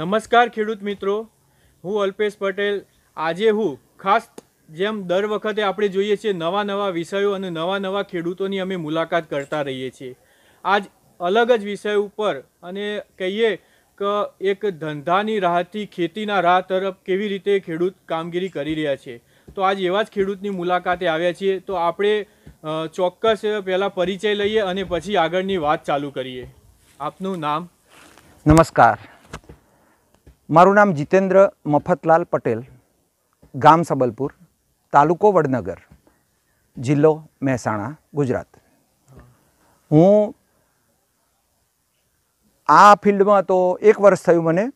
નમસ્કાર ખેડૂત મિત્રો હું અલ્પેશ પટેલ આજે હું ખાસ જેમ દર વખતે આપણે જોઈએ છીએ નવા નવા વિષયો અને નવા નવા ખેડૂતોની અમે મુલાકાત કરતા રહીએ છીએ આજ અલગ જ વિષય ઉપર અને કહીએ કે એક ધંધાની રાહથી ખેતીના રાહ તરફ કેવી રીતે ખેડૂત કામગીરી કરી રહ્યા છે તો આજ એવા જ ખેડૂતની મુલાકાતે આવ્યા છીએ તો આપણે ચોક્કસ પહેલાં પરિચય લઈએ અને પછી આગળની વાત ચાલુ કરીએ આપનું નામ નમસ્કાર મારું નામ જીતેન્દ્ર મફતલાલ પટેલ ગામ સબલપુર તાલુકો વડનગર જિલ્લો મહેસાણા ગુજરાત હું આ ફિલ્ડમાં તો એક વર્ષ થયું મને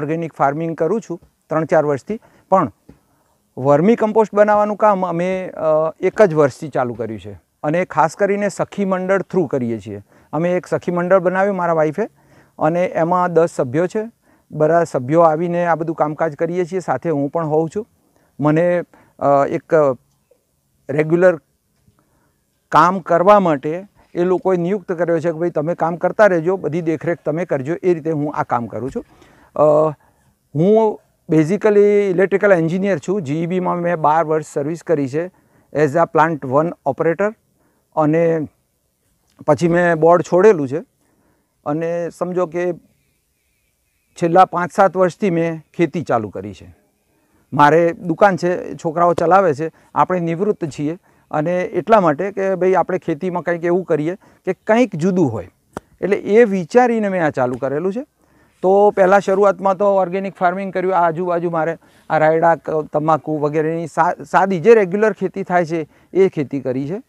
ઓર્ગેનિક ફાર્મિંગ કરું છું ત્રણ ચાર વર્ષથી પણ વર્મી કમ્પોસ્ટ બનાવવાનું કામ અમે એક જ વર્ષથી ચાલુ કર્યું છે અને ખાસ કરીને સખી મંડળ થ્રુ કરીએ છીએ અમે એક સખી મંડળ બનાવ્યું મારા વાઈફે અને એમાં દસ સભ્યો છે બધા સભ્યો આવીને આ બધું કામકાજ કરીએ છીએ સાથે હું પણ હોઉં છું મને એક રેગ્યુલર કામ કરવા માટે એ લોકોએ નિયુક્ત કર્યો છે કે ભાઈ તમે કામ કરતા રહેજો બધી દેખરેખ તમે કરજો એ રીતે હું આ કામ કરું છું હું બેઝિકલી ઇલેક્ટ્રિકલ એન્જિનિયર છું જીઈબીમાં e મેં બાર વર્ષ સર્વિસ કરી છે as a plant one operator અને પછી મેં બોર્ડ છોડેલું છે અને સમજો કે છેલ્લા પાંચ સાત વર્ષથી મેં ખેતી ચાલુ કરી છે મારે દુકાન છે છોકરાઓ ચલાવે છે આપણે નિવૃત્ત છીએ અને એટલા માટે કે ભાઈ આપણે ખેતીમાં કંઈક એવું કરીએ કે કંઈક જુદું હોય એટલે એ વિચારીને મેં આ ચાલુ કરેલું છે તો પહેલાં શરૂઆતમાં તો ઓર્ગેનિક ફાર્મિંગ કર્યું આજુબાજુ મારે આ રાયડા તમાકુ વગેરેની સાદી જે રેગ્યુલર ખેતી થાય છે એ ખેતી કરી છે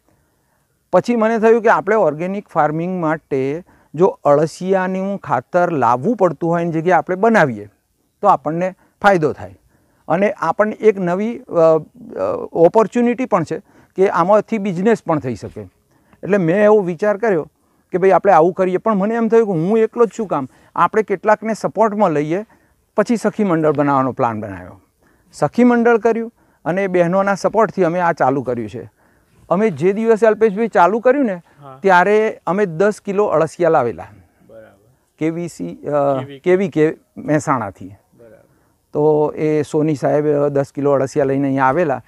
પછી મને થયું કે આપણે ઓર્ગેનિક ફાર્મિંગ માટે જો અળસિયાનું ખાતર લાવવું પડતું હોય એની જગ્યાએ આપણે બનાવીએ તો આપણને ફાયદો થાય અને આપણને એક નવી ઓપોર્ચ્યુનિટી પણ છે કે આમાંથી બિઝનેસ પણ થઈ શકે એટલે મેં એવો વિચાર કર્યો કે ભાઈ આપણે આવું કરીએ પણ મને એમ થયું કે હું એકલો જ છું કામ આપણે કેટલાકને સપોર્ટમાં લઈએ પછી સખી મંડળ બનાવવાનો પ્લાન બનાવ્યો સખી મંડળ કર્યું અને બહેનોના સપોર્ટથી અમે આ ચાલુ કર્યું છે અમે જે દિવસે અલ્પેશભાઈ ચાલુ કર્યું ને ત્યારે અમે દસ કિલો અળસિયા લાવેલા કેવીસી કેવી કે મહેસાણાથી તો એ સોની સાહેબ દસ કિલો અળસિયા લઈને અહીંયા આવેલા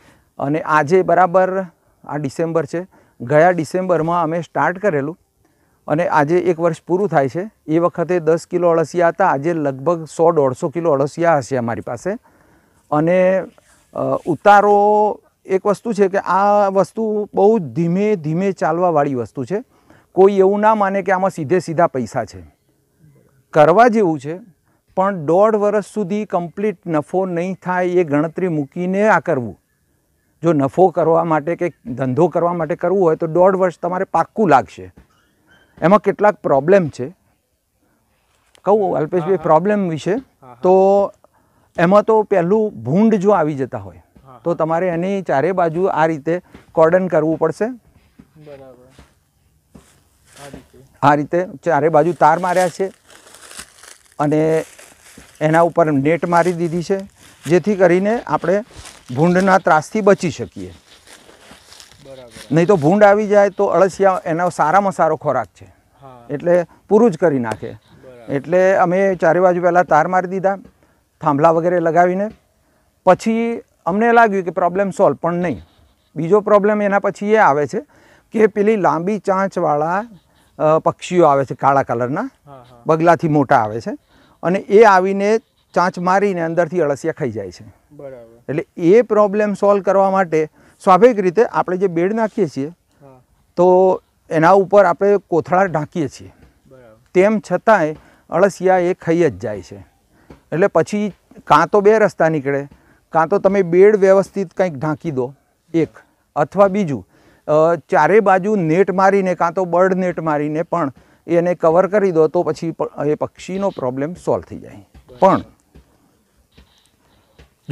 અને આજે બરાબર આ ડિસેમ્બર છે ગયા ડિસેમ્બરમાં અમે સ્ટાર્ટ કરેલું અને આજે એક વર્ષ પૂરું થાય છે એ વખતે દસ કિલો અળસિયા હતા આજે લગભગ સો દોઢસો કિલો અળસિયા હશે અમારી પાસે અને ઉતારો એક વસ્તુ છે કે આ વસ્તુ બહુ ધીમે ધીમે ચાલવા વાળી વસ્તુ છે કોઈ એવું ના માને કે આમાં સીધે સીધા પૈસા છે કરવા જેવું છે પણ 1.5 વર્ષ સુધી કમ્પ્લીટ નફો નહીં થાય એ ગણતરી મૂકીને આ કરવું જો નફો કરવા માટે કે ધંધો કરવા માટે કરવું હોય તો 1.5 વર્ષ તમારે પાક્કુ લાગે એમાં કેટલાક પ્રોબ્લેમ છે કહો આલ્પેશભાઈ પ્રોબ્લેમ વિશે તો એમાં તો પહેલું ભૂંડ જો આવી જ જતો હોય તો તમારે એની ચારે બાજુ આ રીતે કોર્ડન કરવું પડશે આ રીતે ચારે બાજુ તાર માર્યા છે અને એના ઉપર નેટ મારી દીધી છે જેથી કરીને આપણે ભૂંડના ત્રાસથી બચી શકીએ નહીં તો ભૂંડ આવી જાય તો અળસિયા એનો સારામાં સારો ખોરાક છે એટલે પૂરું જ કરી નાખે એટલે અમે ચારે બાજુ પહેલાં તાર મારી દીધા થાંભલા વગેરે લગાવીને પછી અમને લાગ્યું કે પ્રોબ્લેમ સોલ્વ પણ નહીં બીજો પ્રોબ્લેમ એના પછી એ આવે છે કે પેલી લાંબી ચાંચવાળા પક્ષીઓ આવે છે કાળા કલરના બગલાથી મોટા આવે છે અને એ આવીને ચાંચ મારીને અંદરથી અળસિયા ખાઈ જાય છે એટલે એ પ્રોબ્લેમ સોલ્વ કરવા માટે સ્વાભાવિક રીતે આપણે જે બેડ નાખીએ છીએ તો એના ઉપર આપણે કોથળા ઢાંકીએ છીએ તેમ છતાંય અળસિયા એ ખાઈ જ જાય છે એટલે પછી કાં તો બે રસ્તા નીકળે કાં તો તમે બેડ વ્યવસ્થિત કંઈક ઢાંકી દો એક અથવા બીજું ચારે બાજુ નેટ મારીને કાં તો બર્ડ નેટ મારીને પણ એને કવર કરી દો તો પછી એ પક્ષીનો પ્રોબ્લેમ સોલ્વ થઈ જાય પણ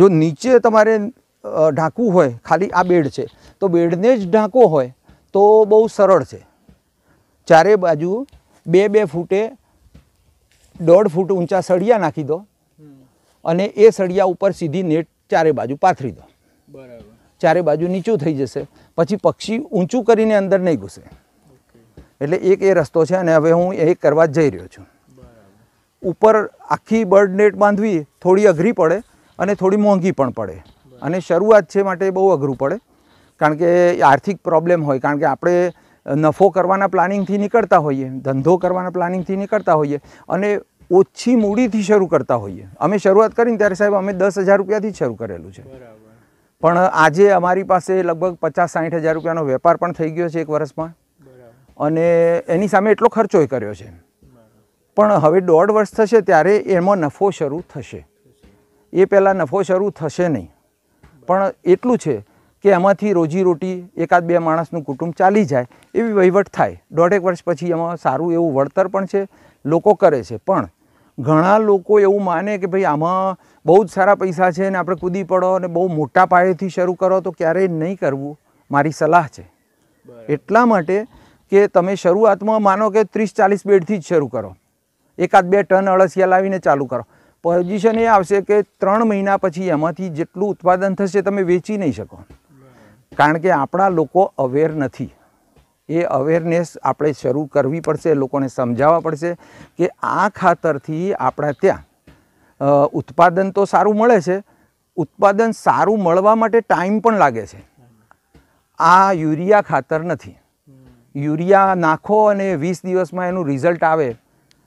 જો નીચે તમારે ઢાંકવું હોય ખાલી આ બેડ છે તો બેડને જ ઢાંકવો હોય તો બહુ સરળ છે ચારે બાજુ બે બે ફૂટે દોઢ ફૂટ ઊંચા સળિયા નાખી દો અને એ સળિયા ઉપર સીધી નેટ ચારે બાજુ પાથરી દો બરાબર ચારે બાજુ નીચું થઈ જશે પછી પક્ષી ઊંચું કરીને અંદર નહીં ઘૂસે એટલે એક એ રસ્તો છે અને હવે હું એ કરવા જઈ રહ્યો છું ઉપર આખી બર્ડ નેટ બાંધવી થોડી અઘરી પડે અને થોડી મોંઘી પણ પડે અને શરૂઆત છે માટે બહુ અઘરું પડે કારણ કે આર્થિક પ્રોબ્લેમ હોય કારણ કે આપણે નફો કરવાના પ્લાનિંગથી નીકળતા હોઈએ ધંધો કરવાના પ્લાનિંગથી નીકળતા હોઈએ અને ઓછી મૂડીથી શરૂ કરતા હોઈએ અમે શરૂઆત કરીને ત્યારે સાહેબ અમે દસ હજાર રૂપિયાથી શરૂ કરેલું છે પણ આજે અમારી પાસે લગભગ પચાસ સાઠ હજાર રૂપિયાનો વેપાર પણ થઈ ગયો છે એક વર્ષમાં અને એની સામે એટલો ખર્ચોય કર્યો છે પણ હવે દોઢ વર્ષ થશે ત્યારે એમાં નફો શરૂ થશે એ પહેલાં નફો શરૂ થશે નહીં પણ એટલું છે કે એમાંથી રોજીરોટી એકાદ બે માણસનું કુટુંબ ચાલી જાય એવી વહીવટ થાય દોઢેક વર્ષ પછી એમાં સારું એવું વળતર પણ છે લોકો કરે છે પણ ઘણા લોકો એવું માને કે ભાઈ આમાં બહુ જ સારા પૈસા છે ને આપણે કૂદી પડો અને બહુ મોટા પાયેથી શરૂ કરો તો ક્યારેય નહીં કરવું મારી સલાહ છે એટલા માટે કે તમે શરૂઆતમાં માનો કે ત્રીસ ચાલીસ બેડથી જ શરૂ કરો એકાદ બે ટન અળસિયા લાવીને ચાલુ કરો પોઝિશન એ આવશે કે ત્રણ મહિના પછી એમાંથી જેટલું ઉત્પાદન થશે તમે વેચી નહીં શકો કારણ કે આપણા લોકો અવેર નથી એ અવેરનેસ આપણે શરૂ કરવી પડશે લોકોને સમજાવવા પડશે કે આ ખાતરથી આપણા ત્યાં ઉત્પાદન તો સારું મળે છે ઉત્પાદન સારું મળવા માટે ટાઈમ પણ લાગે છે આ યુરિયા ખાતર નથી યુરિયા નાખો અને વીસ દિવસમાં એનું રિઝલ્ટ આવે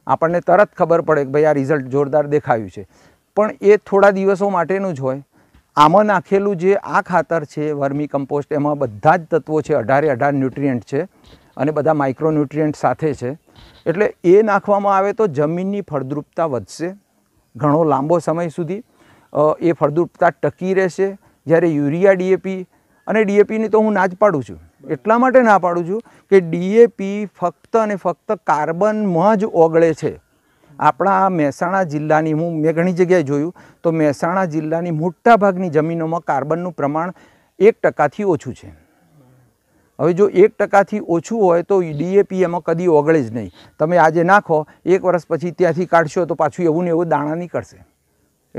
આપણને તરત ખબર પડે કે ભાઈ આ રિઝલ્ટ જોરદાર દેખાયું છે પણ એ થોડા દિવસો માટેનું જ હોય આમાં નાખેલું જે આ ખાતર છે વર્મી કમ્પોસ્ટ એમાં બધા જ તત્વો છે અઢારે અઢાર ન્યુટ્રિયન્ટ છે અને બધા માઇક્રોન્યુટ્રિયન્ટ સાથે છે એટલે એ નાખવામાં આવે તો જમીનની ફળદ્રુપતા વધશે ઘણો લાંબો સમય સુધી એ ફળદ્રુપતા ટકી રહેશે જ્યારે યુરિયા ડીએપી અને ડીએપીની તો હું ના જ પાડું છું એટલા માટે ના પાડું છું કે ડીએપી ફક્ત અને ફક્ત કાર્બનમાં જ ઓગળે છે આપણા મહેસાણા જિલ્લાની હું મેં ઘણી જગ્યાએ જોયું તો મહેસાણા જિલ્લાની મોટાભાગની જમીનોમાં કાર્બનનું પ્રમાણ એક ટકાથી ઓછું છે હવે જો એક ટકાથી ઓછું હોય તો ડીએપી એમાં કદી ઓગળે જ નહીં તમે આજે નાખો એક વર્ષ પછી ત્યાંથી કાઢશો તો પાછું એવું ને એવું દાણા નીકળશે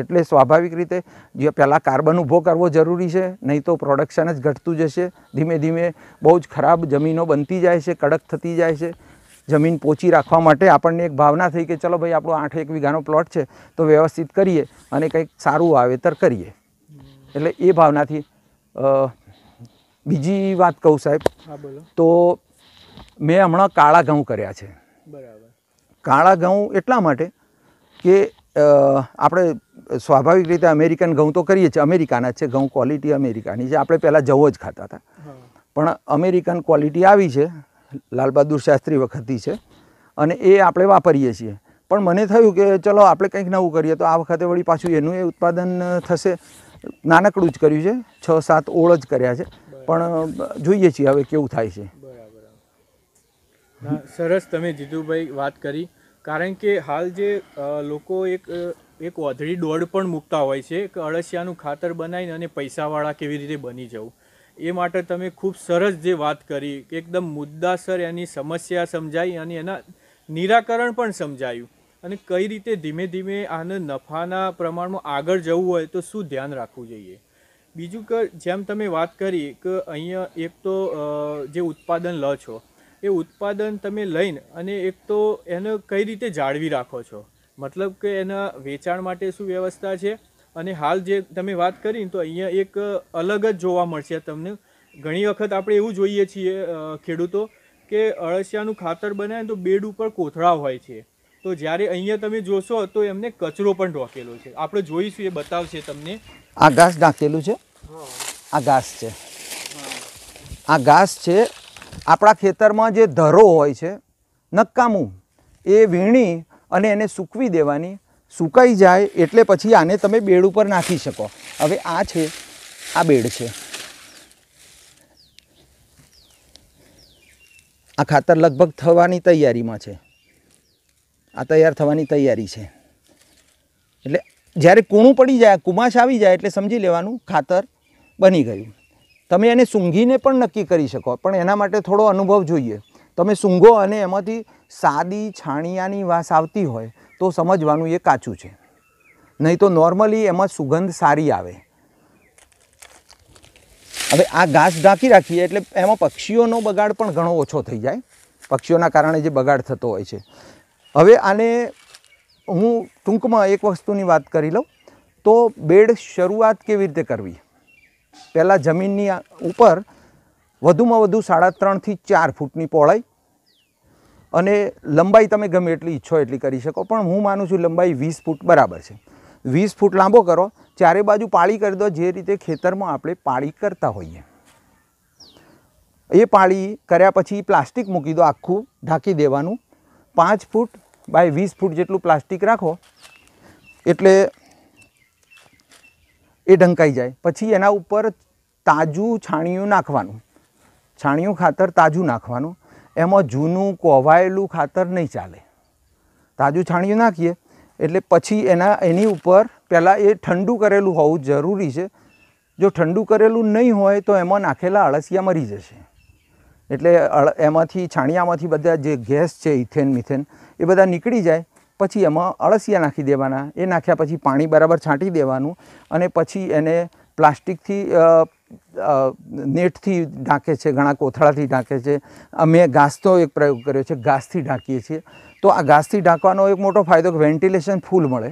એટલે સ્વાભાવિક રીતે જે પહેલાં કાર્બન ઊભો કરવો જરૂરી છે નહીં તો પ્રોડક્શન જ ઘટતું જશે ધીમે ધીમે બહુ જ ખરાબ જમીનો બનતી જાય છે કડક થતી જાય છે જમીન પોચી રાખવા માટે આપણને એક ભાવના થઈ કે ચલો ભાઈ આપણો આઠ એક વીઘાનો પ્લોટ છે તો વ્યવસ્થિત કરીએ અને કંઈક સારું વાવેતર કરીએ એટલે એ ભાવનાથી બીજી વાત કહું સાહેબ તો મેં હમણાં કાળા ઘઉં કર્યા છે બરાબર કાળા ઘઉં એટલા માટે કે આપણે સ્વાભાવિક રીતે અમેરિકન ઘઉં તો કરીએ છીએ અમેરિકાના છે ઘઉં ક્વોલિટી અમેરિકાની છે આપણે પહેલાં જવો જ ખાતા હતા પણ અમેરિકન ક્વોલિટી આવી છે લાલબહાદુર શાસ્ત્રી વખતથી છે અને એ આપણે વાપરીએ છીએ પણ મને થયું કે ચલો આપણે કંઈક નવું કરીએ તો આ વખતે વળી પાછું એનું એ ઉત્પાદન થશે નાનકડું જ કર્યું છે છ સાત ઓળ જ કર્યા છે પણ જોઈએ છીએ હવે કેવું થાય છે સરસ તમે જીતુભાઈ વાત કરી કારણ કે હાલ જે લોકો એક એક ઓધડી દોડ પણ મૂકતા હોય છે કે અળસિયાનું ખાતર બનાવીને અને પૈસાવાળા કેવી રીતે બની જવું એ માટે તમે ખૂબ સરસ જે વાત કરી એકદમ મુદ્દાસર એની સમસ્યા સમજાઈ અને એના નિરાકરણ પણ સમજાયું અને કઈ રીતે ધીમે ધીમે આને નફાના પ્રમાણમાં આગળ જવું હોય તો શું ધ્યાન રાખવું જોઈએ બીજું કે જેમ તમે વાત કરી કે અહીંયા એક તો જે ઉત્પાદન લો છો એ ઉત્પાદન તમે લઈને અને એક તો એને કઈ રીતે જાળવી રાખો છો મતલબ કે એના વેચાણ માટે શું વ્યવસ્થા છે અને હાલ જે તમે વાત કરી તો અહીંયા એક અલગ જ જોવા મળશે તમને ઘણી વખત આપણે એવું જોઈએ છીએ ખેડૂતો કે અળસિયાનું ખાતર બનાવે તો બેડ ઉપર કોથળા હોય છે તો જ્યારે અહીંયા તમે જોશો તો એમને કચરો પણ ઢોકેલો છે આપણે જોઈશું એ બતાવશે તમને આ ઘાસ નાખેલું છે આ ઘાસ છે આ ઘાસ છે આપણા ખેતરમાં જે ધરો હોય છે નક્કામું એ વીણી અને એને સૂકવી દેવાની સુકાઈ જાય એટલે પછી આને તમે બેડ ઉપર નાખી શકો હવે આ છે આ બેડ છે આ ખાતર લગભગ થવાની તૈયારીમાં છે આ તૈયાર થવાની તૈયારી છે એટલે જ્યારે કૂણું પડી જાય કુમાશ આવી જાય એટલે સમજી લેવાનું ખાતર બની ગયું તમે એને સૂંઘીને પણ નક્કી કરી શકો પણ એના માટે થોડો અનુભવ જોઈએ તમે સૂંઘો અને એમાંથી સાદી છાણિયાની વાસ આવતી હોય તો સમજવાનું એ કાચું છે નહીં તો નોર્મલી એમાં સુગંધ સારી આવે હવે આ ઘાસ ઢાંકી રાખીએ એટલે એમાં પક્ષીઓનો બગાડ પણ ઘણો ઓછો થઈ જાય પક્ષીઓના કારણે જે બગાડ થતો હોય છે હવે આને હું ટૂંકમાં એક વસ્તુની વાત કરી લઉં તો બેડ શરૂઆત કેવી રીતે કરવી પહેલાં જમીનની ઉપર વધુમાં વધુ સાડા ત્રણથી ચાર ફૂટની પહોળાઈ અને લંબાઈ તમે ગમે એટલી ઈચ્છો એટલી કરી શકો પણ હું માનું છું લંબાઈ વીસ ફૂટ બરાબર છે વીસ ફૂટ લાંબો કરો ચારે બાજુ પાળી કરી દો જે રીતે ખેતરમાં આપણે પાળી કરતા હોઈએ એ પાળી કર્યા પછી પ્લાસ્ટિક મૂકી દો આખું ઢાંકી દેવાનું પાંચ ફૂટ બાય વીસ ફૂટ જેટલું પ્લાસ્ટિક રાખો એટલે એ ઢંકાઈ જાય પછી એના ઉપર તાજું છાણિયું નાખવાનું છાણિયું ખાતર તાજું નાખવાનું એમાં જૂનું કોવાયેલું ખાતર નહીં ચાલે તાજું છાણિયું નાખીએ એટલે પછી એના એની ઉપર પહેલાં એ ઠંડુ કરેલું હોવું જરૂરી છે જો ઠંડુ કરેલું નહીં હોય તો એમાં નાખેલા અળસિયા મરી જશે એટલે એમાંથી છાણિયામાંથી બધા જે ગેસ છે ઇથેન મિથેન એ બધા નીકળી જાય પછી એમાં અળસિયા નાખી દેવાના એ નાખ્યા પછી પાણી બરાબર છાંટી દેવાનું અને પછી એને પ્લાસ્ટિકથી અ નેટ થી ઢાંકે છે ઘણા કોથળા થી ઢાંકે છે અમે ઘાસ તો એક પ્રયોગ કર્યો છે ઘાસ થી ઢાકીએ છીએ તો આ ઘાસ થી ઢાંકવાનો એક મોટો ફાયદો કે વેન્ટિલેશન ફૂલ મળે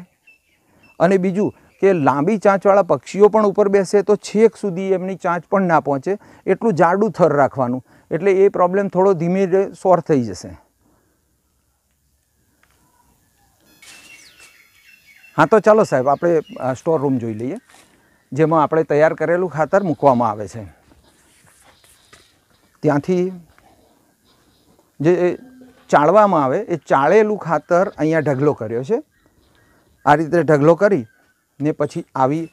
અને બીજું કે લાંબી ચાંચ વાળા પક્ષીઓ પણ ઉપર બેસે તો છેક સુધી એમની ચાંચ પણ ના પહોંચે એટલું જાડું થર રાખવાનું એટલે એ પ્રોબ્લેમ થોડો ધીમે સોલ્વ થઈ જશે હા તો ચાલો સાહેબ આપણે સ્ટોર રૂમ જોઈ લઈએ જેમાં આપણે તૈયાર કરેલું ખાતર મૂકવામાં આવે છે ત્યાંથી જે ચાળવામાં આવે એ ચાળેલું ખાતર અહીંયા ઢગલો કર્યો છે આ રીતે ઢગલો કરી ને પછી આવી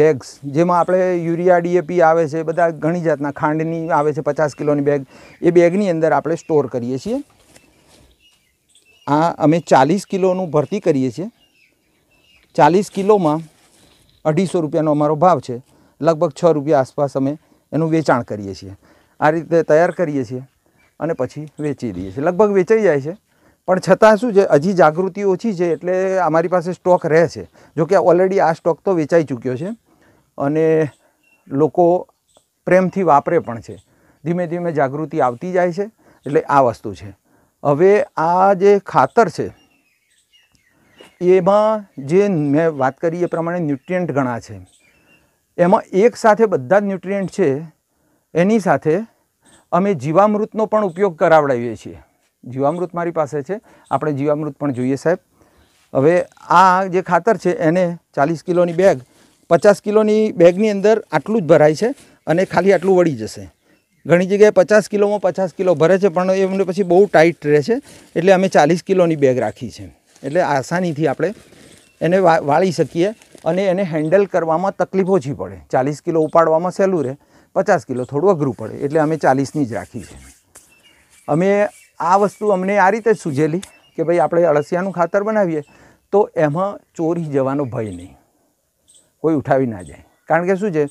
બેગ્સ જેમાં આપણે યુરિયા ડીએપી આવે છે બધા ઘણી જાતના ખાંડની આવે છે પચાસ કિલોની બેગ એ બેગની અંદર આપણે સ્ટોર કરીએ છીએ આ અમે ચાલીસ કિલોનું ભરતી કરીએ છીએ ચાલીસ કિલોમાં અઢીસો રૂપિયાનો અમારો ભાવ છે લગભગ છ રૂપિયા આસપાસ અમે એનું વેચાણ કરીએ છીએ આ રીતે તૈયાર કરીએ છીએ અને પછી વેચી દઈએ છીએ લગભગ વેચાઈ જાય છે પણ છતાં શું છે હજી જાગૃતિ ઓછી છે એટલે અમારી પાસે સ્ટોક રહે છે જોકે ઓલરેડી આ સ્ટોક તો વેચાઈ ચૂક્યો છે અને લોકો પ્રેમથી વાપરે પણ છે ધીમે ધીમે જાગૃતિ આવતી જાય છે એટલે આ વસ્તુ છે હવે આ જે ખાતર છે એમાં જે મેં વાત કરી એ પ્રમાણે ન્યુટ્રિયન્ટ ઘણા છે એમાં એક સાથે બધા જ ન્યુટ્રિયન્ટ છે એની સાથે અમે જીવામૃતનો પણ ઉપયોગ કરાવડાવીએ છીએ જીવામૃત મારી પાસે છે આપણે જીવામૃત પણ જોઈએ સાહેબ હવે આ જે ખાતર છે એને ચાલીસ કિલોની બેગ પચાસ કિલોની બેગની અંદર આટલું જ ભરાય છે અને ખાલી આટલું વળી જશે ઘણી જગ્યાએ પચાસ કિલોમાં પચાસ કિલો ભરે છે પણ એમને પછી બહુ ટાઈટ રહે છે એટલે અમે ચાલીસ કિલોની બેગ રાખી છે એટલે આસાનીથી આપણે એને વાળી શકીએ અને એને હેન્ડલ કરવામાં તકલીફ ઓછી પડે ચાલીસ કિલો ઉપાડવામાં સહેલું રહે પચાસ કિલો થોડું અઘરું પડે એટલે અમે ચાલીસની જ રાખી છે અમે આ વસ્તુ અમને આ રીતે સૂઝેલી કે ભાઈ આપણે અળસિયાનું ખાતર બનાવીએ તો એમાં ચોરી જવાનો ભય નહીં કોઈ ઉઠાવી ના જાય કારણ કે શું છે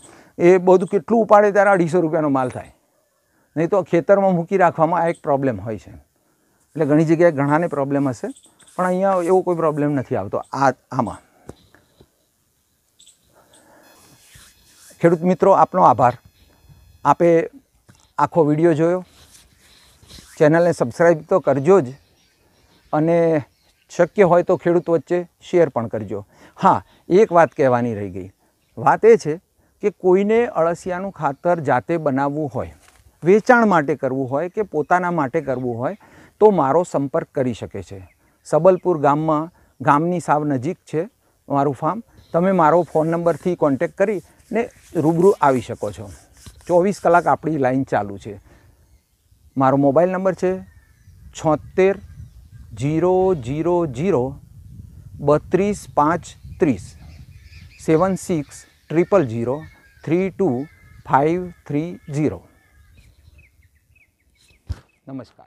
એ બધું કેટલું ઉપાડે ત્યારે અઢીસો રૂપિયાનો માલ થાય નહીં તો ખેતરમાં મૂકી રાખવામાં આ એક પ્રોબ્લેમ હોય છે એટલે ઘણી જગ્યાએ ઘણાને પ્રોબ્લેમ હશે પણ અહીંયા એવો કોઈ પ્રોબ્લેમ નથી આવતો આ આમાં ખેડૂત મિત્રો આપનો આભાર આપે આખો વિડીયો જોયો ચેનલને સબસ્ક્રાઈબ તો કરજો જ અને શક્ય હોય તો ખેડૂત વચ્ચે શેર પણ કરજો હા એક વાત કહેવાની રહી ગઈ વાત એ છે કે કોઈને અળસિયાનું ખાતર જાતે બનાવવું હોય વેચાણ માટે કરવું હોય કે પોતાના માટે કરવું હોય તો મારો સંપર્ક કરી શકે છે સબલપુર ગામમાં ગામની સાવ નજીક છે મારું ફાર્મ તમે મારો ફોન નંબરથી કોન્ટેક કરીને રૂબરૂ આવી શકો છો ચોવીસ કલાક આપણી લાઈન ચાલુ છે મારો મોબાઈલ નંબર છે છોતેર જીરો જીરો જીરો બત્રીસ પાંચ ત્રીસ seven six triple zero three two five three zero નમસ્કાર